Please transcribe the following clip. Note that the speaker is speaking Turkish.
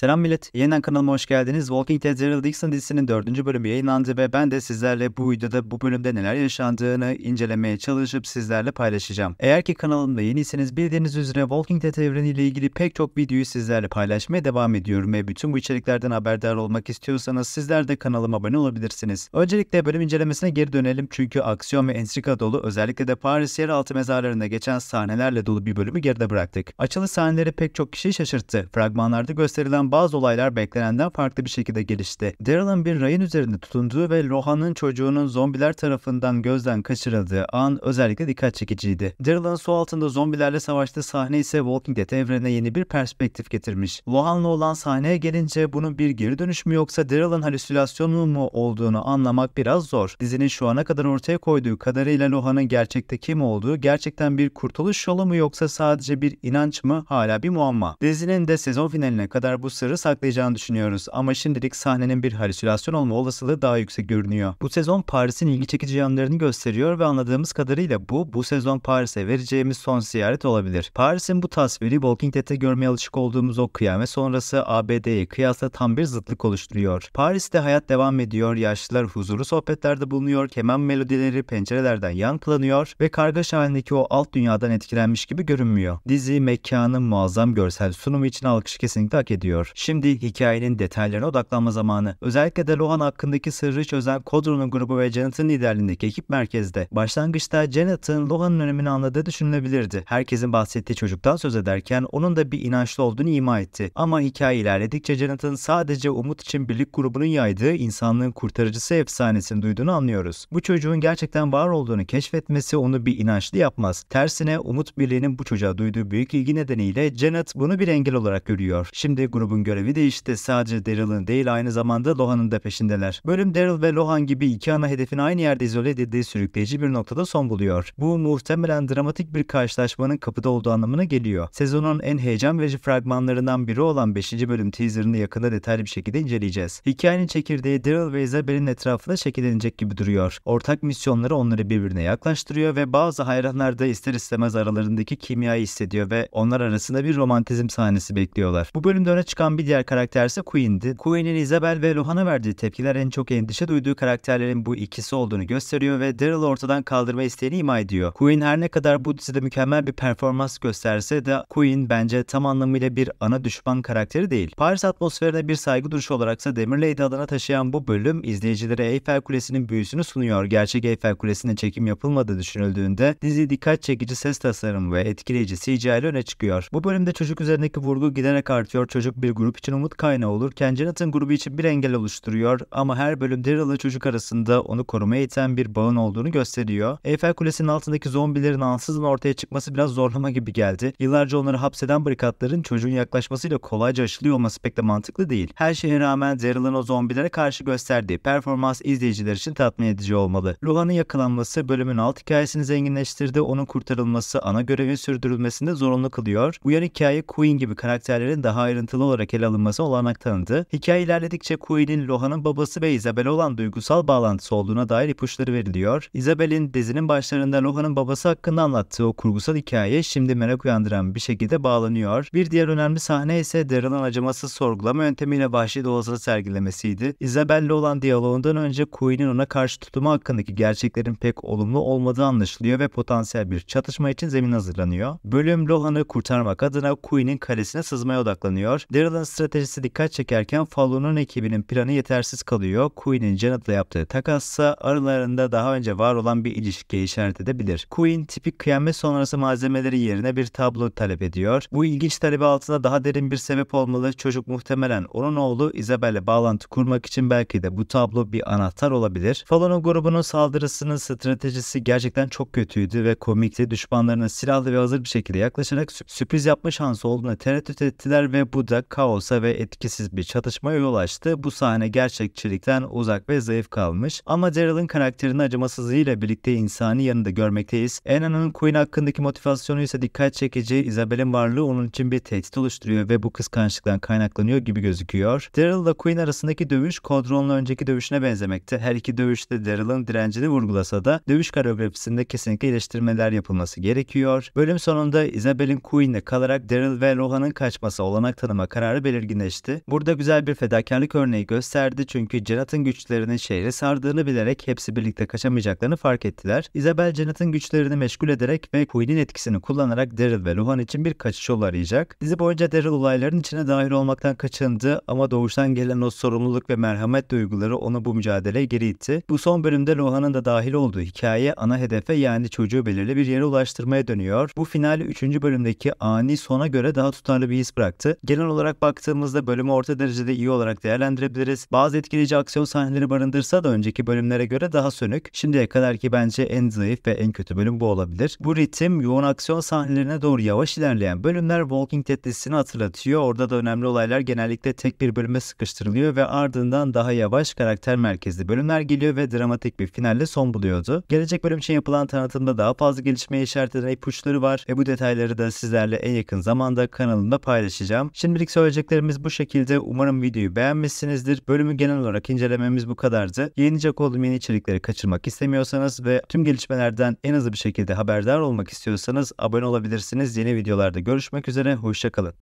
Selam millet. Yeniden kanalıma hoş geldiniz. Walking Dead Daryl Dixon dizisinin 4. bölümü yayınlandı ve ben de sizlerle bu videoda bu bölümde neler yaşandığını incelemeye çalışıp sizlerle paylaşacağım. Eğer ki kanalımda yeniyseniz bildiğiniz üzere Walking Dead evreniyle ilgili pek çok videoyu sizlerle paylaşmaya devam ediyorum ve bütün bu içeriklerden haberdar olmak istiyorsanız sizler de kanalıma abone olabilirsiniz. Öncelikle bölüm incelemesine geri dönelim çünkü aksiyon ve entrika dolu özellikle de Paris yeraltı mezarlarında geçen sahnelerle dolu bir bölümü geride bıraktık. Açılı sahneleri pek çok kişiyi şaşırttı. Fragmanlarda gösterilen bazı olaylar beklenenden farklı bir şekilde gelişti. Daryl'ın bir rayın üzerinde tutunduğu ve Rohan'ın çocuğunun zombiler tarafından gözden kaçırıldığı an özellikle dikkat çekiciydi. Daryl'ın su altında zombilerle savaştığı sahne ise Walking Dead evrene yeni bir perspektif getirmiş. Rohan'la olan sahneye gelince bunun bir geri dönüş mü yoksa Daryl'ın halüsinasyonu mu olduğunu anlamak biraz zor. Dizinin şu ana kadar ortaya koyduğu kadarıyla Rohan'ın gerçekte kim olduğu gerçekten bir kurtuluş yolu mu yoksa sadece bir inanç mı hala bir muamma. Dizinin de sezon finaline kadar bu sırrı saklayacağını düşünüyoruz ama şimdilik sahnenin bir halüsinasyon olma olasılığı daha yüksek görünüyor. Bu sezon Paris'in ilgi çekici yanlarını gösteriyor ve anladığımız kadarıyla bu, bu sezon Paris'e vereceğimiz son ziyaret olabilir. Paris'in bu tasviri Walking Dead'te görmeye alışık olduğumuz o kıyamet sonrası ABD'ye kıyasla tam bir zıtlık oluşturuyor. Paris'te hayat devam ediyor, yaşlılar huzuru sohbetlerde bulunuyor, keman melodileri pencerelerden yankılanıyor ve kargaşa halindeki o alt dünyadan etkilenmiş gibi görünmüyor. Dizi mekanın muazzam görsel sunumu için alkış kesinlikle hak ediyor ediyor. Şimdi hikayenin detaylarına odaklanma zamanı. Özellikle de Lohan hakkındaki sırrı çözen Kodron'un grubu ve Janet'ın liderliğindeki ekip merkezde. Başlangıçta Janet'ın Lohan'ın önemini anladığı düşünülebilirdi. Herkesin bahsettiği çocuktan söz ederken onun da bir inançlı olduğunu ima etti. Ama hikaye ilerledikçe Janet'ın sadece umut için birlik grubunun yaydığı insanlığın kurtarıcısı efsanesini duyduğunu anlıyoruz. Bu çocuğun gerçekten var olduğunu keşfetmesi onu bir inançlı yapmaz. Tersine umut birliğinin bu çocuğa duyduğu büyük ilgi nedeniyle Janet bunu bir engel olarak görüyor. Şimdi grubu grubun görevi değişti. Sadece Daryl'ın değil aynı zamanda Lohan'ın da peşindeler. Bölüm Daryl ve Lohan gibi iki ana hedefin aynı yerde izole edildiği sürükleyici bir noktada son buluyor. Bu muhtemelen dramatik bir karşılaşmanın kapıda olduğu anlamına geliyor. Sezonun en heyecan verici fragmanlarından biri olan 5. bölüm teaserını yakında detaylı bir şekilde inceleyeceğiz. Hikayenin çekirdeği Daryl ve Isabel'in etrafında şekillenecek gibi duruyor. Ortak misyonları onları birbirine yaklaştırıyor ve bazı hayranlar da ister istemez aralarındaki kimyayı hissediyor ve onlar arasında bir romantizm sahnesi bekliyorlar. Bu bölümde öne çıkan çıkan bir diğer karakter ise Queen'di. Queen'in Isabel ve Lohan'a verdiği tepkiler en çok endişe duyduğu karakterlerin bu ikisi olduğunu gösteriyor ve Daryl ortadan kaldırma isteğini ima ediyor. Queen her ne kadar bu dizide mükemmel bir performans gösterse de Queen bence tam anlamıyla bir ana düşman karakteri değil. Paris atmosferine bir saygı duruşu olaraksa Demir Lady adına taşıyan bu bölüm izleyicilere Eiffel Kulesi'nin büyüsünü sunuyor. Gerçek Eiffel Kulesinde çekim yapılmadığı düşünüldüğünde dizi dikkat çekici ses tasarımı ve etkileyici CGI ile öne çıkıyor. Bu bölümde çocuk üzerindeki vurgu giderek artıyor. Çocuk bir bir grup için umut kaynağı olurken Jonathan grubu için bir engel oluşturuyor ama her bölüm Daryl'la çocuk arasında onu korumaya iten bir bağın olduğunu gösteriyor. Eiffel Kulesi'nin altındaki zombilerin ansızın ortaya çıkması biraz zorlama gibi geldi. Yıllarca onları hapseden barikatların çocuğun yaklaşmasıyla kolayca aşılıyor olması pek de mantıklı değil. Her şeye rağmen Daryl'ın o zombilere karşı gösterdiği performans izleyiciler için tatmin edici olmalı. Luhan'ın yakalanması bölümün alt hikayesini zenginleştirdi. Onun kurtarılması ana görevin sürdürülmesinde zorunlu kılıyor. Uyar hikaye Queen gibi karakterlerin daha ayrıntılı olarak olarak ele alınması olanak tanıdı. Hikaye ilerledikçe Queen'in Lohan'ın babası ve Isabel olan duygusal bağlantısı olduğuna dair ipuçları veriliyor. Isabel'in dizinin başlarında Lohan'ın babası hakkında anlattığı o kurgusal hikaye şimdi merak uyandıran bir şekilde bağlanıyor. Bir diğer önemli sahne ise Daryl'ın acımasız sorgulama yöntemiyle vahşi doğasını sergilemesiydi. Isabelle'le olan diyaloğundan önce Queen'in ona karşı tutumu hakkındaki gerçeklerin pek olumlu olmadığı anlaşılıyor ve potansiyel bir çatışma için zemin hazırlanıyor. Bölüm Lohan'ı kurtarmak adına Queen'in kalesine sızmaya odaklanıyor. Daryl Kral'ın stratejisi dikkat çekerken Fallon'un ekibinin planı yetersiz kalıyor. Queen'in Janet'la yaptığı takassa aralarında daha önce var olan bir ilişki işaret edebilir. Queen tipik kıyamet sonrası malzemeleri yerine bir tablo talep ediyor. Bu ilginç talebi altında daha derin bir sebep olmalı. Çocuk muhtemelen onun oğlu Isabel'le bağlantı kurmak için belki de bu tablo bir anahtar olabilir. Fallon'un grubunun saldırısının stratejisi gerçekten çok kötüydü ve komikti. Düşmanlarına silahlı ve hazır bir şekilde yaklaşarak sürpriz yapma şansı olduğuna tereddüt ettiler ve bu da kaosa ve etkisiz bir çatışma yol açtı. Bu sahne gerçekçilikten uzak ve zayıf kalmış. Ama Daryl'ın karakterinin acımasızlığıyla birlikte insani yanını da görmekteyiz. Anna'nın Queen hakkındaki motivasyonu ise dikkat çekici. Isabel'in varlığı onun için bir tehdit oluşturuyor ve bu kıskançlıktan kaynaklanıyor gibi gözüküyor. Daryl ile Queen arasındaki dövüş Kodron'la önceki dövüşüne benzemekte. Her iki dövüşte Daryl'ın direncini vurgulasa da dövüş koreografisinde kesinlikle iyileştirmeler yapılması gerekiyor. Bölüm sonunda Isabel'in Queen'le kalarak Daryl ve Rohan'ın kaçması olanak tanıma kararı kararı belirginleşti. Burada güzel bir fedakarlık örneği gösterdi çünkü Janet'ın güçlerinin şehri sardığını bilerek hepsi birlikte kaçamayacaklarını fark ettiler. Isabel Janet'ın güçlerini meşgul ederek ve Queen'in etkisini kullanarak Daryl ve Luhan için bir kaçış yolu arayacak. Dizi boyunca Daryl olayların içine dahil olmaktan kaçındı ama doğuştan gelen o sorumluluk ve merhamet duyguları onu bu mücadeleye geri itti. Bu son bölümde Luhan'ın da dahil olduğu hikaye ana hedefe yani çocuğu belirli bir yere ulaştırmaya dönüyor. Bu final 3. bölümdeki ani sona göre daha tutarlı bir his bıraktı. Genel olarak olarak baktığımızda bölümü orta derecede iyi olarak değerlendirebiliriz. Bazı etkileyici aksiyon sahneleri barındırsa da önceki bölümlere göre daha sönük. Şimdiye kadar ki bence en zayıf ve en kötü bölüm bu olabilir. Bu ritim yoğun aksiyon sahnelerine doğru yavaş ilerleyen bölümler Walking Dead dizisini hatırlatıyor. Orada da önemli olaylar genellikle tek bir bölüme sıkıştırılıyor ve ardından daha yavaş karakter merkezli bölümler geliyor ve dramatik bir finalle son buluyordu. Gelecek bölüm için yapılan tanıtımda daha fazla gelişmeye işaret eden ipuçları var ve bu detayları da sizlerle en yakın zamanda kanalımda paylaşacağım. Şimdilik söyleyeceklerimiz bu şekilde. Umarım videoyu beğenmişsinizdir. Bölümü genel olarak incelememiz bu kadardı. Yenilecek olduğum yeni içerikleri kaçırmak istemiyorsanız ve tüm gelişmelerden en hızlı bir şekilde haberdar olmak istiyorsanız abone olabilirsiniz. Yeni videolarda görüşmek üzere. Hoşçakalın.